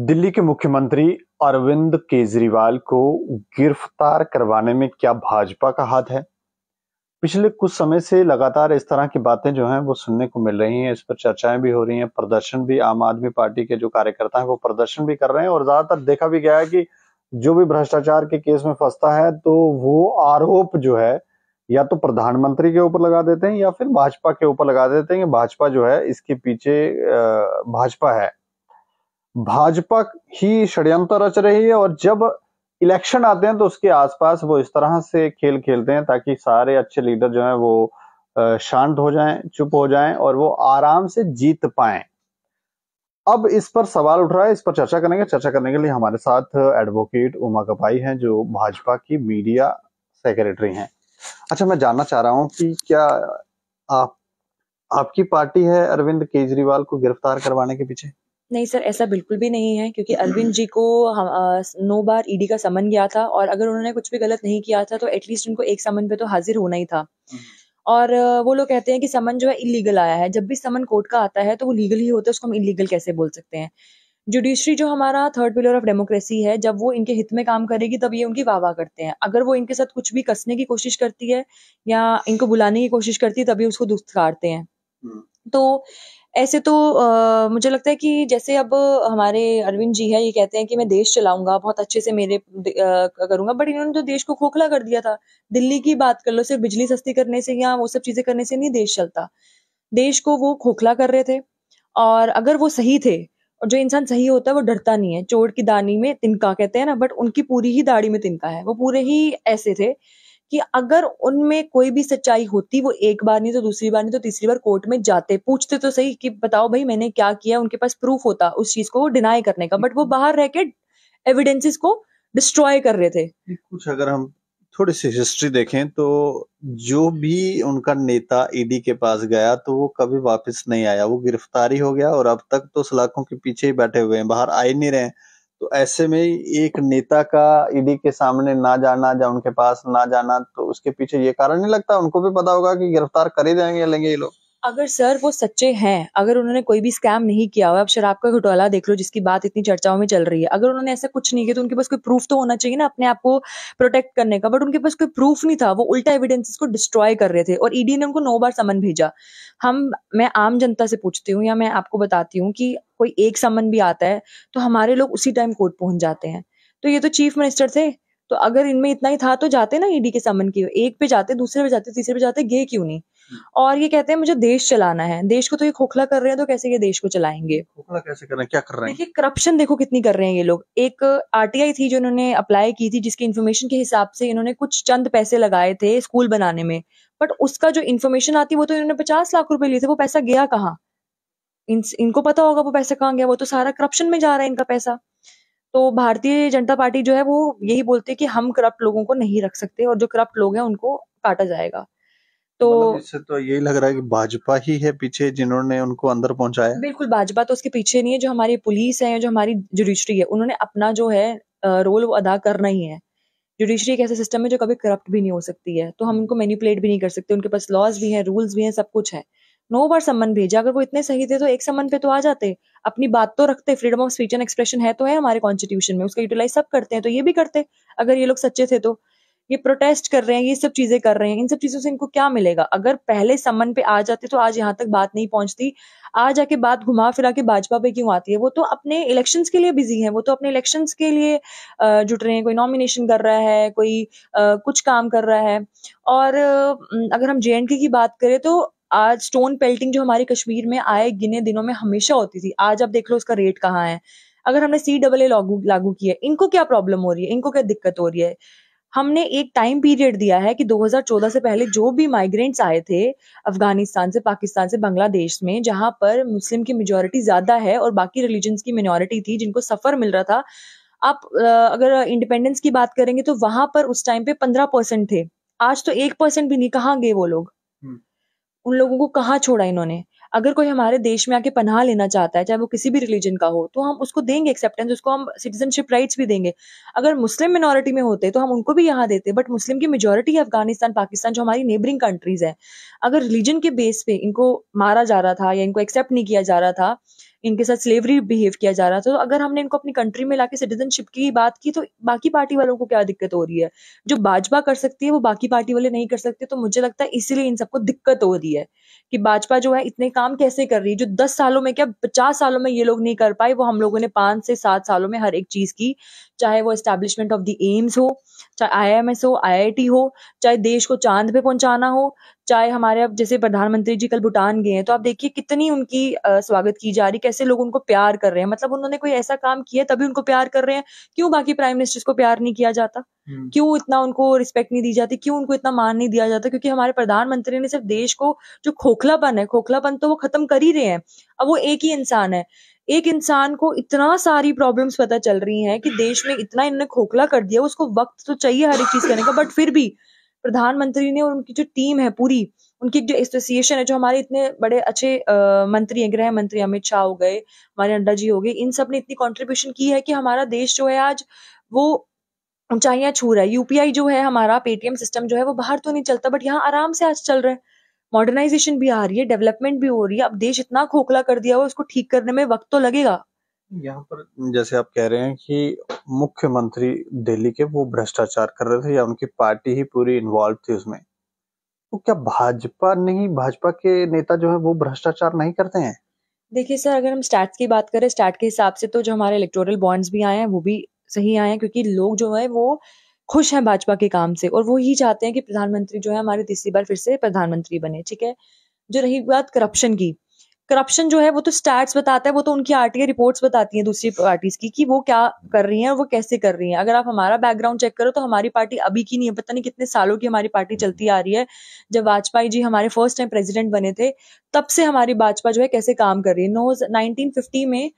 दिल्ली के मुख्यमंत्री अरविंद केजरीवाल को गिरफ्तार करवाने में क्या भाजपा का हाथ है पिछले कुछ समय से लगातार इस तरह की बातें जो हैं वो सुनने को मिल रही हैं इस पर चर्चाएं भी हो रही हैं प्रदर्शन भी आम आदमी पार्टी के जो कार्यकर्ता हैं वो प्रदर्शन भी कर रहे हैं और ज्यादातर देखा भी गया है कि जो भी भ्रष्टाचार के केस में फंसता है तो वो आरोप जो है या तो प्रधानमंत्री के ऊपर लगा देते हैं या फिर भाजपा के ऊपर लगा देते हैं कि भाजपा जो है इसके पीछे भाजपा है भाजपा ही षड्यंत्र रच रही है और जब इलेक्शन आते हैं तो उसके आसपास वो इस तरह से खेल खेलते हैं ताकि सारे अच्छे लीडर जो हैं वो शांत हो जाएं चुप हो जाएं और वो आराम से जीत पाएं अब इस पर सवाल उठ रहा है इस पर चर्चा करेंगे चर्चा करने के लिए हमारे साथ एडवोकेट उमा कपाई हैं जो भाजपा की मीडिया सेक्रेटरी हैं अच्छा मैं जानना चाह रहा हूं कि क्या आप आपकी पार्टी है अरविंद केजरीवाल को गिरफ्तार करवाने के पीछे नहीं सर ऐसा बिल्कुल भी नहीं है क्योंकि अरविंद जी को हम आ, नौ बार ईडी e का समन गया था और अगर उन्होंने कुछ भी गलत नहीं किया था तो एटलीस्ट उनको एक समन पे तो हाजिर होना ही था हम्म। और वो लोग कहते हैं कि समन जो है इलीगल आया है जब भी समन कोर्ट का आता है तो वो लीगल ही होता है उसको हम इलीगल कैसे बोल सकते हैं जुडिशरी जो हमारा थर्ड पिलर ऑफ डेमोक्रेसी है जब वो इनके हित में काम करेगी तब ये उनकी वाह करते हैं अगर वो इनके साथ कुछ भी कसने की कोशिश करती है या इनको बुलाने की कोशिश करती है तभी उसको काटते हैं हम्म। तो ऐसे तो आ, मुझे लगता है कि जैसे अब हमारे अरविंद जी है ये कहते हैं कि मैं देश चलाऊंगा बहुत अच्छे से मेरे करूंगा बट इन्होंने तो देश को खोखला कर दिया था दिल्ली की बात कर लो सिर्फ बिजली सस्ती करने से या वो सब चीजें करने से नहीं देश चलता देश को वो खोखला कर रहे थे और अगर वो सही थे और जो इंसान सही होता है वो डरता नहीं है चोर की दानी में तिनका कहते हैं ना बट उनकी पूरी ही दाढ़ी में तिनका है वो पूरे ही ऐसे थे कि अगर उनमें कोई भी सच्चाई होती वो एक बार नहीं तो दूसरी बार नहीं तो तीसरी बार कोर्ट में जाते पूछते तो सही कि बताओ भाई मैंने क्या किया उनके पास प्रूफ होता उस चीज को वो डिनाई करने का बट वो बाहर रह के एविडेंसेस को डिस्ट्रॉय कर रहे थे कुछ अगर हम थोड़ी सी हिस्ट्री देखें तो जो भी उनका नेता ईडी e के पास गया तो वो कभी वापस नहीं आया वो गिरफ्तारी हो गया और अब तक तो सलाखों के पीछे ही बैठे हुए हैं बाहर आ ही नहीं रहे हैं तो ऐसे में एक नेता का ईडी e के सामने ना जाना या उनके पास ना जाना तो उसके पीछे ये कारण नहीं लगता उनको भी पता होगा कि गिरफ्तार कर ही जाएंगे लेंगे ये लोग अगर सर वो सच्चे हैं अगर उन्होंने कोई भी स्कैम नहीं किया हुआ अब शराब का घोटाला देख लो जिसकी बात इतनी चर्चाओं में चल रही है अगर उन्होंने ऐसा कुछ नहीं किया तो उनके पास कोई प्रूफ तो होना चाहिए ना अपने आप को प्रोटेक्ट करने का बट उनके पास कोई प्रूफ नहीं था वो उल्टा एविडेंसेस को डिस्ट्रॉय कर रहे थे और ईडी e ने उनको नौ बार समन भेजा हम मैं आम जनता से पूछती हूँ या मैं आपको बताती हूँ कि कोई एक समन भी आता है तो हमारे लोग उसी टाइम कोर्ट पहुंच जाते हैं तो ये तो चीफ मिनिस्टर थे तो अगर इनमें इतना ही था तो जाते ना ईडी e के समन की एक पे जाते दूसरे पे जाते तीसरे पे जाते गए क्यों नहीं हम्म। और ये कहते हैं मुझे देश चलाना है देश को तो ये खोखला कर रहे हैं तो कैसे ये देश को चलाएंगे खोखला कैसे कर रहे हैं क्या कर रहे हैं देखिए करप्शन देखो कितनी कर रहे हैं ये लोग एक आरटीआई थी जो इन्होंने अप्लाई की थी जिसके इन्फॉर्मेशन के हिसाब से इन्होंने कुछ चंद पैसे लगाए थे स्कूल बनाने में बट उसका जो इन्फॉर्मेशन आती वो तो इन्होंने पचास लाख रुपए लिए थे वो पैसा गया कहाँ इन, इनको पता होगा वो पैसा कहाँ गया वो तो सारा करप्शन में जा रहा है इनका पैसा तो भारतीय जनता पार्टी जो है वो यही बोलती है कि हम करप्ट लोगों को नहीं रख सकते और जो करप्ट लोग हैं उनको काटा जाएगा तो मतलब इससे तो यही लग रहा है कि भाजपा ही है पीछे जिन्होंने उनको अंदर पहुंचाया बिल्कुल भाजपा तो उसके पीछे नहीं है जो हमारी पुलिस है जो हमारी जुडिशरी है उन्होंने अपना जो है रोल वो अदा करना ही है जुडिशरी एक ऐसा सिस्टम है जो कभी करप्ट भी नहीं हो सकती है तो हम उनको मैनिपुलेट भी नहीं कर सकते उनके पास लॉज भी है रूल्स भी हैं सब कुछ है नौ बार समन भेजा अगर वो इतने सही थे तो एक सम्मन पे तो आ जाते अपनी बात तो रखते freedom of speech and expression है तो है हमारे कॉन्स्टिट्यूशन में उसका यूटिलाइज सब करते हैं तो ये भी करते अगर ये लोग सच्चे थे तो ये प्रोटेस्ट कर रहे हैं ये सब चीजें कर रहे हैं इन सब चीजों से इनको क्या मिलेगा अगर पहले समन पे आ जाते तो आज यहाँ तक बात नहीं पहुंचती आज आके बात घुमा फिरा के भाजपा पे क्यों आती है वो तो अपने इलेक्शंस के लिए बिजी है वो तो अपने इलेक्शंस के लिए जुट रहे हैं कोई नॉमिनेशन कर रहा है कोई कुछ काम कर रहा है और अगर हम जे की बात करें तो आज स्टोन पेल्टिंग जो हमारे कश्मीर में आए गिने दिनों में हमेशा होती थी आज आप देख लो उसका रेट कहाँ है अगर हमने सी डबल ए लागू लागू किया इनको क्या प्रॉब्लम हो रही है इनको क्या दिक्कत हो रही है हमने एक टाइम पीरियड दिया है कि 2014 से पहले जो भी माइग्रेंट्स आए थे अफगानिस्तान से पाकिस्तान से बांग्लादेश में जहां पर मुस्लिम की मेजोरिटी ज्यादा है और बाकी रिलीजन की मिनोरिटी थी जिनको सफर मिल रहा था आप अगर इंडिपेंडेंस की बात करेंगे तो वहां पर उस टाइम पे पंद्रह परसेंट थे आज तो एक परसेंट भी नहीं कहाँ गए वो लोग उन लोगों को कहाँ छोड़ा इन्होंने अगर कोई हमारे देश में आके पनाह लेना चाहता है चाहे वो किसी भी रिलीजन का हो तो हम उसको देंगे एक्सेप्टेंस उसको हम सिटीजनशिप राइट्स भी देंगे अगर मुस्लिम मिनोरिटी में होते तो हम उनको भी यहाँ देते बट मुस्लिम की मेजोरिटी अफगानिस्तान पाकिस्तान जो हमारी नेबरिंग कंट्रीज है अगर रिलीजन के बेस पे इनको मारा जा रहा था या इनको एक्सेप्ट नहीं किया जा रहा था इनके साथ स्लेवरी बिहेव किया जा रहा था तो अगर हमने इनको अपनी कंट्री में लाके सिटीजनशिप की बात की तो बाकी पार्टी वालों को क्या दिक्कत हो रही है जो भाजपा कर सकती है वो बाकी पार्टी वाले नहीं कर सकते तो मुझे लगता है इसीलिए इन सबको दिक्कत हो रही है कि भाजपा जो है इतने काम कैसे कर रही है जो दस सालों में क्या पचास सालों में ये लोग नहीं कर पाए वो हम लोगों ने पांच से सात सालों में हर एक चीज की चाहे वो एस्टेब्लिशमेंट ऑफ द एम्स हो चाहे एस हो टी हो चाहे देश को चांद पे पहुंचाना हो चाहे हमारे अब जैसे प्रधानमंत्री जी कल भूटान गए हैं तो आप देखिए कितनी उनकी स्वागत की जा रही कैसे लोग उनको प्यार कर रहे हैं मतलब उन्होंने कोई ऐसा काम किया तभी उनको प्यार कर रहे हैं क्यों बाकी प्राइम मिनिस्टर्स को प्यार नहीं किया जाता हम्म। क्यों इतना उनको रिस्पेक्ट नहीं दी जाती क्यों उनको इतना मान नहीं दिया जाता क्योंकि हमारे प्रधानमंत्री ने सिर्फ देश को जो खोखलापन है खोखलापन तो वो खत्म कर ही रहे हैं अब वो एक ही इंसान है एक इंसान को इतना सारी प्रॉब्लम्स पता चल रही हैं कि देश में इतना इन्होंने खोखला कर दिया उसको वक्त तो चाहिए हर एक चीज करने का बट फिर भी प्रधानमंत्री ने और उनकी जो टीम है पूरी उनकी जो एसोसिएशन है जो हमारे इतने बड़े अच्छे आ, मंत्री हैं गृह मंत्री अमित शाह हो गए हमारे नड्डा जी हो गए इन सब ने इतनी कॉन्ट्रीब्यूशन की है कि हमारा देश जो है आज वो ऊंचाइयां छू रहा है यूपीआई जो है हमारा पेटीएम सिस्टम जो है वो बाहर तो नहीं चलता बट यहाँ आराम से आज चल रहा है मॉडर्नाइजेशन भी आ रही है डेवलपमेंट भी हो रही है अब देश इतना खोखला कर दिया हुआ उसको ठीक करने में वक्त तो लगेगा यहाँ पर जैसे आप कह रहे हैं कि मुख्यमंत्री दिल्ली के वो भ्रष्टाचार कर रहे थे या उनकी पार्टी ही पूरी इन्वॉल्व थी उसमें तो क्या भाजपा नहीं भाजपा के नेता जो है वो भ्रष्टाचार नहीं करते हैं देखिए सर अगर हम स्टैट्स की बात करें स्टैट के हिसाब से तो जो हमारे इलेक्टोरल बॉन्ड्स भी आए हैं वो भी सही आए हैं क्योंकि लोग जो है वो खुश हैं भाजपा के काम से और वो ही चाहते हैं कि प्रधानमंत्री जो है हमारे तीसरी बार फिर से प्रधानमंत्री बने ठीक है जो रही बात करप्शन की करप्शन जो है वो तो स्टैट्स बताता है वो तो उनकी आरटीए रिपोर्ट्स बताती हैं दूसरी पार्टीज की कि वो क्या कर रही हैं और वो कैसे कर रही हैं अगर आप हमारा बैकग्राउंड चेक करो तो हमारी पार्टी अभी की नहीं है पता नहीं कितने सालों की हमारी पार्टी चलती आ रही है जब वाजपेयी जी हमारे फर्स्ट टाइम प्रेजिडेंट बने थे तब से हमारी भाजपा जो है कैसे काम कर रही है नो नाइनटीन में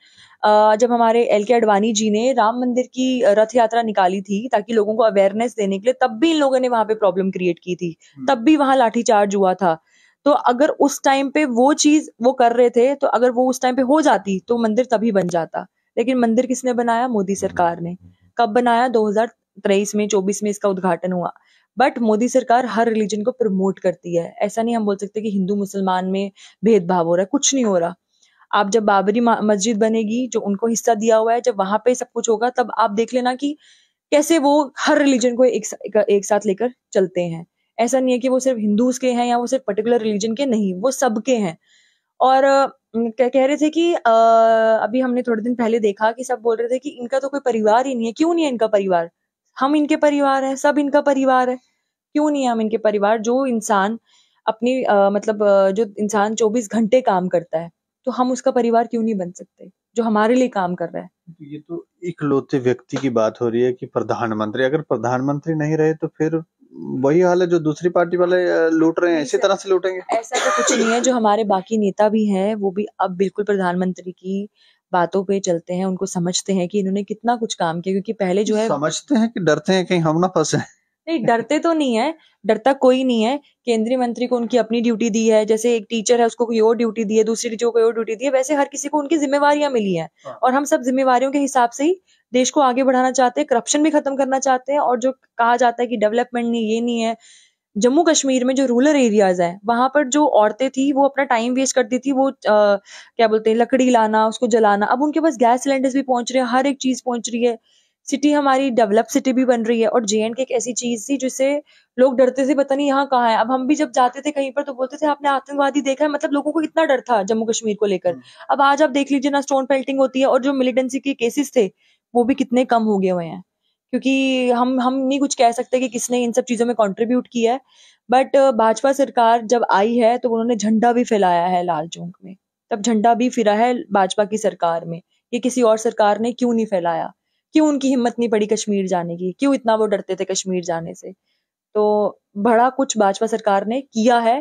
जब हमारे एल के अडवाणी जी ने राम मंदिर की रथ यात्रा निकाली थी ताकि लोगों को अवेयरनेस देने के लिए तब भी इन लोगों ने वहां पे प्रॉब्लम क्रिएट की थी हम्म। तब भी वहां लाठीचार्ज हुआ था तो अगर उस टाइम पे वो चीज वो कर रहे थे तो अगर वो उस टाइम पे हो जाती तो मंदिर तभी बन जाता लेकिन मंदिर किसने बनाया मोदी सरकार ने कब बनाया दो में चौबीस में इसका उद्घाटन हुआ बट मोदी सरकार हर रिलीजन को प्रमोट करती है ऐसा नहीं हम बोल सकते कि हिंदू मुसलमान में भेदभाव हो रहा है कुछ नहीं हो रहा आप जब बाबरी मस्जिद बनेगी जो उनको हिस्सा दिया हुआ है जब वहां पे सब कुछ होगा तब आप देख लेना कि कैसे वो हर रिलीजन को एक, एक साथ लेकर चलते हैं ऐसा नहीं है कि वो सिर्फ हिंदूज के हैं या वो सिर्फ पर्टिकुलर रिलीजन के नहीं वो सबके हैं और कह, कह रहे थे कि आ, अभी हमने थोड़े दिन पहले देखा कि सब बोल रहे थे कि इनका तो कोई परिवार ही नहीं है क्यों नहीं है इनका परिवार हम इनके परिवार है सब इनका परिवार है क्यों नहीं है हम इनके परिवार जो इंसान अपनी आ, मतलब जो इंसान 24 घंटे काम करता है तो हम उसका परिवार क्यों नहीं बन सकते जो हमारे लिए काम कर रहा है तो ये तो इकलौते व्यक्ति की बात हो रही है कि प्रधानमंत्री अगर प्रधानमंत्री नहीं रहे तो फिर वही हाल है जो दूसरी पार्टी वाले लूट रहे हैं इसी तरह से लूटेंगे ऐसा तो कुछ नहीं है जो हमारे बाकी नेता भी हैं वो भी अब बिल्कुल प्रधानमंत्री की बातों पे चलते हैं उनको समझते हैं कि इन्होंने कितना कुछ काम किया क्योंकि पहले जो है समझते हैं कि डरते हैं कहीं हम ना फंसे नहीं डरते तो नहीं है डरता कोई नहीं है केंद्रीय मंत्री को उनकी अपनी ड्यूटी दी है जैसे एक टीचर है उसको कोई और ड्यूटी दी है दूसरी टीचर को कोई और ड्यूटी दी है वैसे हर किसी को उनकी जिम्मेवारियां मिली है हाँ। और हम सब जिम्मेवारियों के हिसाब से ही देश को आगे बढ़ाना चाहते हैं करप्शन भी खत्म करना चाहते हैं और जो कहा जाता है कि डेवलपमेंट नहीं ये नहीं है जम्मू कश्मीर में जो रूरल एरियाज है वहां पर जो औरतें थी वो अपना टाइम वेस्ट करती थी वो आ, क्या बोलते हैं लकड़ी लाना उसको जलाना अब उनके पास गैस सिलेंडर्स भी पहुंच रहे हैं हर एक चीज पहुंच रही है सिटी हमारी डेवलप सिटी भी बन रही है और जे एंड के एक ऐसी चीज थी जिसे लोग डरते थे पता नहीं यहाँ कहाँ है अब हम भी जब जाते थे कहीं पर तो बोलते थे आपने आतंकवादी देखा है मतलब लोगों को इतना डर था जम्मू कश्मीर को लेकर हम्म। अब आज आप देख लीजिए ना स्टोन पेल्टिंग होती है और जो मिलिटेंसी के केसेस थे वो भी कितने कम हो गए हुए हैं क्योंकि हम हम नहीं कुछ कह सकते कि किसने इन सब चीजों में कंट्रीब्यूट किया है बट भाजपा सरकार जब आई है तो उन्होंने झंडा भी फैलाया है लाल चौक में तब झंडा भी फिरा है भाजपा की सरकार में ये किसी और सरकार ने क्यों नहीं फैलाया क्यों उनकी हिम्मत नहीं पड़ी कश्मीर जाने की क्यों इतना वो डरते थे कश्मीर जाने से तो बड़ा कुछ भाजपा सरकार ने किया है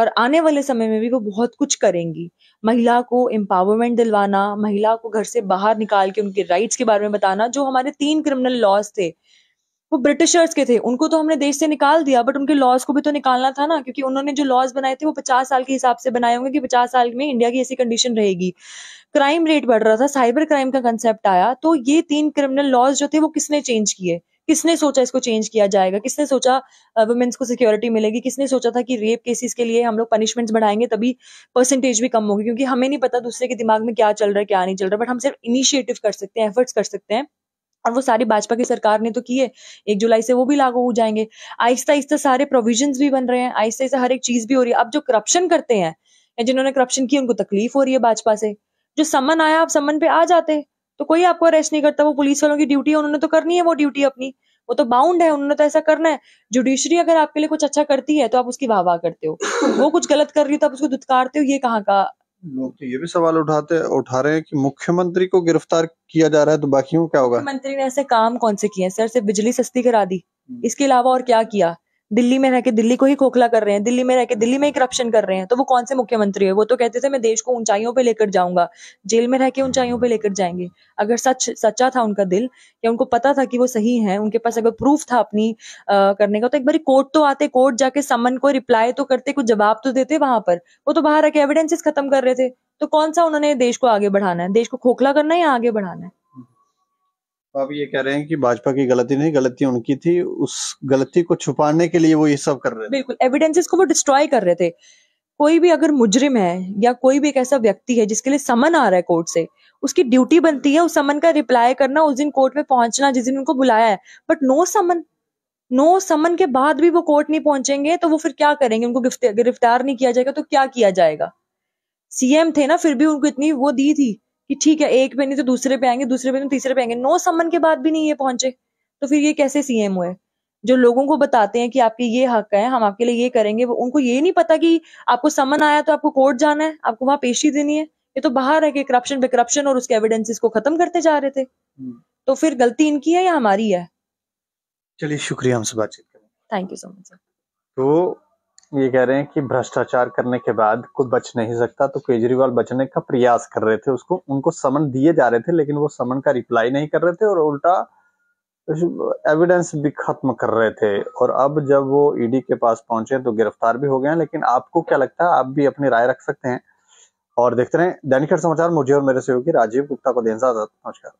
और आने वाले समय में भी वो बहुत कुछ करेंगी महिला को एम्पावरमेंट दिलवाना महिला को घर से बाहर निकाल के उनके राइट्स के बारे में बताना जो हमारे तीन क्रिमिनल लॉज थे वो ब्रिटिशर्स के थे उनको तो हमने देश से निकाल दिया बट उनके लॉज को भी तो निकालना था ना क्योंकि उन्होंने जो लॉज बनाए थे वो पचास साल के हिसाब से बनाए होंगे कि पचास साल में इंडिया की ऐसी कंडीशन रहेगी क्राइम रेट बढ़ रहा था साइबर क्राइम का कंसेप्ट आया तो ये तीन क्रिमिनल लॉज जो थे वो किसने चेंज किए किसने सोचा इसको चेंज किया जाएगा किसने सोचा वुमेन्स uh, को सिक्योरिटी मिलेगी किसने सोचा था कि रेप केसेस के लिए हम लोग पनिशमेंट्स बढ़ाएंगे तभी परसेंटेज भी कम होगी क्योंकि हमें नहीं पता दूसरे के दिमाग में क्या चल रहा है क्या नहीं चल रहा बट हम सिर्फ इनिशिएटिव कर सकते हैं एफर्ट्स कर सकते हैं और वो सारी भाजपा की सरकार ने तो किए एक जुलाई से वो भी लागू हो जाएंगे आहिस्ता आहिस्ता सारे प्रोविजन भी बन रहे हैं आहिस्ता आहिस्ता हर एक चीज भी हो रही है अब जो करप्शन करते हैं या जिन्होंने करप्शन की उनको तकलीफ हो रही है भाजपा से जो समन आया आप समन पे आ जाते तो कोई आपको अरेस्ट नहीं करता वो पुलिस वालों की ड्यूटी है उन्होंने तो करनी है वो ड्यूटी अपनी वो तो बाउंड है उन्होंने तो ऐसा करना है जुडिशरी अगर आपके लिए कुछ अच्छा करती है तो आप उसकी वाह वाह करते हो वो कुछ गलत कर रही हो तो आप उसको दुत्कारते हो ये कहाँ का लोग तो ये भी सवाल उठाते उठा रहे हैं कि मुख्यमंत्री को गिरफ्तार किया जा रहा है तो बाकियों क्या होगा मुख्यमंत्री ने ऐसे काम कौन से किए सर सिर्फ बिजली सस्ती करा दी हम्म। इसके अलावा और क्या किया दिल्ली में रहकर दिल्ली को ही खोखला कर रहे हैं दिल्ली में रहकर दिल्ली में ही करप्शन कर रहे हैं तो वो कौन से मुख्यमंत्री है वो तो कहते थे मैं देश को ऊंचाइयों पर लेकर जाऊंगा जेल में रहकर ऊंचाइयों पर लेकर जाएंगे अगर सच सच्चा था उनका दिल या उनको पता था कि वो सही है उनके पास अगर प्रूफ था अपनी आ, करने का तो एक बार कोर्ट तो आते कोर्ट जाके समन को रिप्लाई तो करते कुछ जवाब तो देते वहां पर वो तो बाहर आके एविडेंसेस खत्म कर रहे थे तो कौन सा उन्होंने देश को आगे बढ़ाना है देश को खोखला करना है या आगे बढ़ाना है तो आप ये कह रहे हैं कि भाजपा की गलती नहीं गलती उनकी थी उस गलती को छुपाने के लिए वो ये सब कर रहे थे बिल्कुल एविडेंसेस को वो डिस्ट्रॉय कर रहे थे कोई भी अगर मुजरिम है या कोई भी एक ऐसा व्यक्ति है जिसके लिए समन आ रहा है कोर्ट से उसकी ड्यूटी बनती है उस समन का रिप्लाई करना उस दिन कोर्ट में पहुंचना जिस दिन उनको बुलाया है but no summon no summon के बाद भी वो कोर्ट नहीं पहुंचेंगे तो वो फिर क्या करेंगे उनको गिरफ्तार नहीं किया जाएगा तो क्या किया जाएगा सीएम थे ना फिर भी उनको इतनी वो दी थी कि ठीक है एक पे नहीं तो दूसरे पे आएंगे दूसरे पे तो तीसरे पे आएंगे नो समन के बाद भी नहीं ये पहुंचे तो फिर ये कैसे सीएम हुए जो लोगों को बताते हैं कि आपके ये हक है हम आपके लिए ये करेंगे उनको ये नहीं पता कि आपको समन आया तो आपको कोर्ट जाना है आपको वहां पेशी देनी है ये तो बाहर है कि करप्शन पे करप्शन और उसके एविडेंसेस को खत्म करते जा रहे थे हम्म। तो फिर गलती इनकी है या हमारी है चलिए शुक्रिया हमसे बातचीत करें thank you so much sir तो ये कह रहे हैं कि भ्रष्टाचार करने के बाद कोई बच नहीं सकता तो केजरीवाल बचने का प्रयास कर रहे थे उसको उनको समन दिए जा रहे थे लेकिन वो समन का रिप्लाई नहीं कर रहे थे और उल्टा एविडेंस भी खत्म कर रहे थे और अब जब वो ईडी e के पास पहुंचे तो गिरफ्तार भी हो गए लेकिन आपको क्या लगता है आप भी अपनी राय रख सकते हैं और देखते रहे दैनिक समाचार मुझे और मेरे सहयोगी राजीव गुप्ता को दें नमस्कार